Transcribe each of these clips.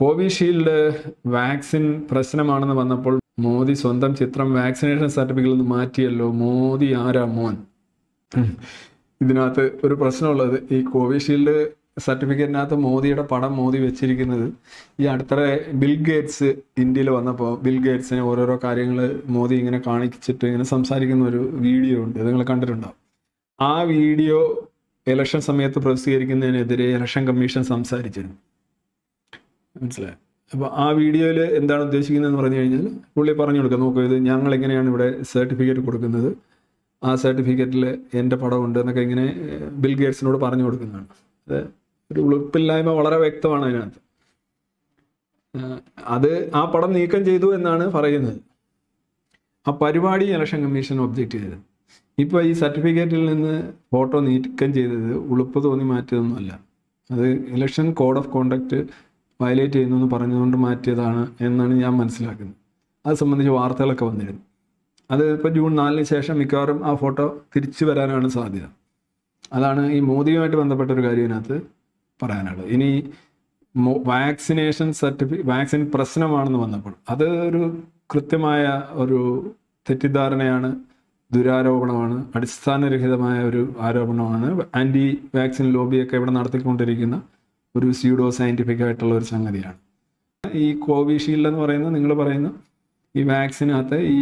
Covishield vaccine പ്രശ്നമാണെന്ന് വന്നപ്പോൾ മോദി സ്വന്തം ചിത്രം വാക്സിനേഷൻ സർട്ടിഫിക്കറ്റിൽ നിന്ന് മാറ്റിയല്ലോ മോദി ആരാ മോൻ ഇതിനകത്ത് ഒരു പ്രശ്നമുള്ളത് ഈ കോവിഷീൽഡ് സർട്ടിഫിക്കറ്റിനകത്ത് മോദിയുടെ പടം മോദി വെച്ചിരിക്കുന്നത് ഈ അടുത്തിടെ ബിൽ ഗേറ്റ്സ് ഇന്ത്യയിൽ വന്നപ്പോൾ ബിൽ ഗേറ്റ്സിന് ഓരോരോ കാര്യങ്ങൾ മോദി ഇങ്ങനെ കാണിച്ചിട്ട് ഇങ്ങനെ സംസാരിക്കുന്ന ഒരു വീഡിയോ ഉണ്ട് നിങ്ങൾ കണ്ടിട്ടുണ്ടാവും ആ വീഡിയോ ഇലക്ഷൻ സമയത്ത് പ്രസിദ്ധീകരിക്കുന്നതിനെതിരെ ഇലക്ഷൻ കമ്മീഷൻ സംസാരിച്ചിരുന്നു മനസ്സിലായി അപ്പോൾ ആ വീഡിയോയിൽ എന്താണ് ഉദ്ദേശിക്കുന്നതെന്ന് പറഞ്ഞു കഴിഞ്ഞാൽ പുള്ളി പറഞ്ഞു കൊടുക്കുക നോക്കൂ ഇത് ഞങ്ങൾ എങ്ങനെയാണ് ഇവിടെ സർട്ടിഫിക്കറ്റ് കൊടുക്കുന്നത് ആ സർട്ടിഫിക്കറ്റിൽ എൻ്റെ പടമുണ്ട് എന്നൊക്കെ ഇങ്ങനെ ബിൽ ഗേറ്റ്സിനോട് പറഞ്ഞു കൊടുക്കുന്നതാണ് അത് ഒരു ഉളുപ്പില്ലായ്മ വളരെ വ്യക്തമാണ് അതിനകത്ത് അത് ആ പടം നീക്കം ചെയ്തു എന്നാണ് പറയുന്നത് ആ പരിപാടി ഇലക്ഷൻ കമ്മീഷൻ ഒബ്ജക്റ്റ് ചെയ്തത് ഇപ്പോൾ ഈ സർട്ടിഫിക്കറ്റിൽ നിന്ന് ഫോട്ടോ നീക്കം ചെയ്തത് ഉളുപ്പ് തോന്നി അല്ല അത് election code of conduct violate ചെയ്യുന്നു എന്ന് പറഞ്ഞുകൊണ്ട് മാറ്റിയതാണ് എന്നാണ് ഞാൻ മനസ്സിലാക്കുന്നത് അത് സംബന്ധിച്ച് വാർത്തകളൊക്കെ വന്നിരുന്നു അത് ഇപ്പോൾ ജൂൺ നാലിന് ശേഷം മിക്കവാറും ആ ഫോട്ടോ തിരിച്ചു വരാനാണ് സാധ്യത അതാണ് ഈ മോദിയുമായിട്ട് ബന്ധപ്പെട്ട ഒരു കാര്യം ഇതിനകത്ത് പറയാനുള്ളത് ഇനി വാക്സിനേഷൻ സർട്ടിഫിക്കറ്റ് വാക്സിൻ പ്രശ്നമാണെന്ന് വന്നപ്പോൾ അത് ഒരു കൃത്യമായ ഒരു തെറ്റിദ്ധാരണയാണ് ദുരാരോപണമാണ് അടിസ്ഥാനരഹിതമായ ഒരു ആരോപണമാണ് ആൻറ്റി വാക്സിൻ ലോബിയൊക്കെ ഇവിടെ നടത്തിക്കൊണ്ടിരിക്കുന്ന ഒരു സ്യൂഡോ സയൻറ്റിഫിക് ആയിട്ടുള്ള ഒരു സംഗതിയാണ് ഈ കോവിഷീൽഡ് എന്ന് പറയുന്നത് നിങ്ങൾ പറയുന്ന ഈ വാക്സിനകത്ത് ഈ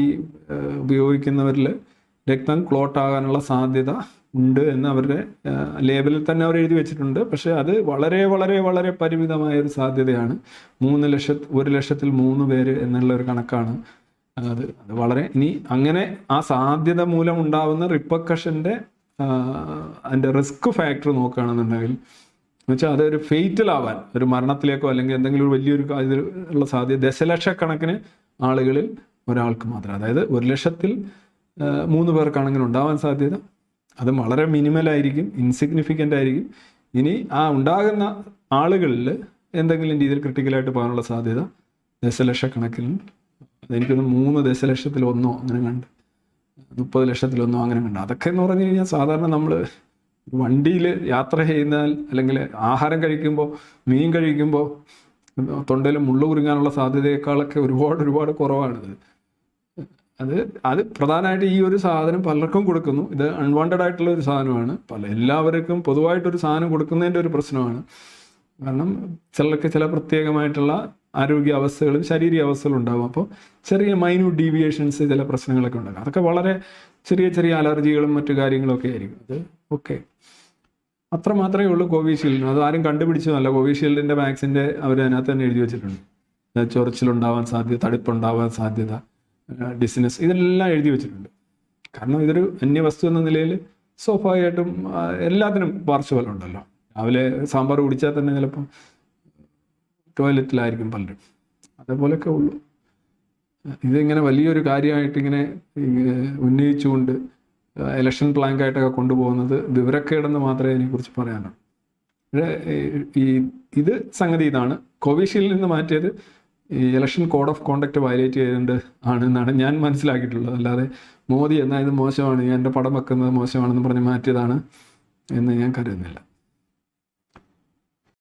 ഉപയോഗിക്കുന്നവരിൽ രക്തം ക്ലോട്ട് ആകാനുള്ള സാധ്യത ഉണ്ട് എന്ന് അവരുടെ ലേബലിൽ തന്നെ അവർ എഴുതി വെച്ചിട്ടുണ്ട് പക്ഷേ അത് വളരെ വളരെ വളരെ പരിമിതമായ ഒരു സാധ്യതയാണ് മൂന്ന് ലക്ഷ ഒരു ലക്ഷത്തിൽ മൂന്ന് പേര് എന്നുള്ള ഒരു കണക്കാണ് അത് അത് വളരെ ഇനി അങ്ങനെ ആ സാധ്യത മൂലം ഉണ്ടാവുന്ന റിപ്പക്കഷൻ്റെ അതിൻ്റെ റിസ്ക് ഫാക്ടർ നോക്കുകയാണെന്നുണ്ടെങ്കിൽ എന്നുവെച്ചാൽ അതൊരു ആവാൻ ഒരു മരണത്തിലേക്കോ അല്ലെങ്കിൽ എന്തെങ്കിലും ഒരു വലിയൊരു ഉള്ള സാധ്യത ദശലക്ഷക്കണക്കിന് ആളുകളിൽ ഒരാൾക്ക് മാത്രം അതായത് ഒരു ലക്ഷത്തിൽ മൂന്ന് പേർക്കാണെങ്കിലും ഉണ്ടാവാൻ സാധ്യത അത് വളരെ മിനിമലായിരിക്കും ഇൻസിഗ്നിഫിക്കൻ്റ് ആയിരിക്കും ഇനി ആ ഉണ്ടാകുന്ന ആളുകളിൽ എന്തെങ്കിലും രീതിയിൽ ക്രിട്ടിക്കലായിട്ട് പോകാനുള്ള സാധ്യത ദശലക്ഷക്കണക്കിൽ അതെനിക്കൊന്ന് മൂന്ന് ദശലക്ഷത്തിലൊന്നോ അങ്ങനെ കണ്ട് മുപ്പത് ലക്ഷത്തിലൊന്നോ അങ്ങനെ കണ്ട് അതൊക്കെ എന്ന് പറഞ്ഞു കഴിഞ്ഞാൽ സാധാരണ നമ്മൾ വണ്ടിയിൽ യാത്ര ചെയ്യുന്നതിൽ അല്ലെങ്കിൽ ആഹാരം കഴിക്കുമ്പോൾ മീൻ കഴിക്കുമ്പോൾ തൊണ്ടയിൽ മുള്ളു കുരുങ്ങാനുള്ള സാധ്യതയേക്കാളൊക്കെ ഒരുപാട് ഒരുപാട് കുറവാണിത് അത് അത് പ്രധാനമായിട്ട് ഈ ഒരു സാധനം പലർക്കും കൊടുക്കുന്നു ഇത് അൺവാണ്ടഡ് ആയിട്ടുള്ള ഒരു സാധനമാണ് പല എല്ലാവർക്കും പൊതുവായിട്ടൊരു സാധനം കൊടുക്കുന്നതിൻ്റെ ഒരു പ്രശ്നമാണ് കാരണം ചിലർക്ക് ചില പ്രത്യേകമായിട്ടുള്ള ആരോഗ്യ അവസ്ഥകളും ശാരീരിക അവസ്ഥകളും ഉണ്ടാകും അപ്പോൾ ചെറിയ മൈന്യൂട്ട് ഡീവിയേഷൻസ് ചില പ്രശ്നങ്ങളൊക്കെ ഉണ്ടാകും അതൊക്കെ വളരെ ചെറിയ ചെറിയ അലർജികളും മറ്റു കാര്യങ്ങളൊക്കെ ആയിരിക്കും അത് ഓക്കെ അത്ര മാത്രമേ ഉള്ളൂ കോവിഷീൽഡിന് അത് ആരും കണ്ടുപിടിച്ചതല്ല കോവിഷീൽഡിൻ്റെ വാക്സിൻ്റെ അവർ അതിനകത്ത് തന്നെ എഴുതി വെച്ചിട്ടുണ്ട് ചൊറിച്ചിലുണ്ടാവാൻ സാധ്യത തടിപ്പുണ്ടാവാൻ സാധ്യത ഡിസിനസ് ഇതെല്ലാം എഴുതി വെച്ചിട്ടുണ്ട് കാരണം ഇതൊരു അന്യവസ്തു എന്ന നിലയിൽ സ്വാഭാവികമായിട്ടും എല്ലാത്തിനും പാർശ്വഫലം ഉണ്ടല്ലോ രാവിലെ സാമ്പാർ കുടിച്ചാൽ തന്നെ ചിലപ്പം ടോയ്ലറ്റിലായിരിക്കും പലരും അതേപോലെയൊക്കെ ഉള്ളൂ ഇതിങ്ങനെ വലിയൊരു കാര്യമായിട്ട് ഇങ്ങനെ ഉന്നയിച്ചുകൊണ്ട് ഇലക്ഷൻ പ്ലാങ്കായിട്ടൊക്കെ കൊണ്ടുപോകുന്നത് വിവരക്കേടെന്ന് മാത്രമേ അതിനെക്കുറിച്ച് പറയാനുള്ളൂ ഈ ഇത് സംഗതി ഇതാണ് കോവിഷീൽഡിൽ നിന്ന് മാറ്റിയത് election code of conduct violate ചെയ്തിട്ടുണ്ട് ആണ് എന്നാണ് ഞാൻ മനസ്സിലാക്കിയിട്ടുള്ളത് അല്ലാതെ മോദി എന്നാൽ ഇത് മോശമാണ് എൻ്റെ പടം വെക്കുന്നത് മോശമാണെന്ന് പറഞ്ഞ് മാറ്റിയതാണ് എന്ന് ഞാൻ കരുതുന്നില്ല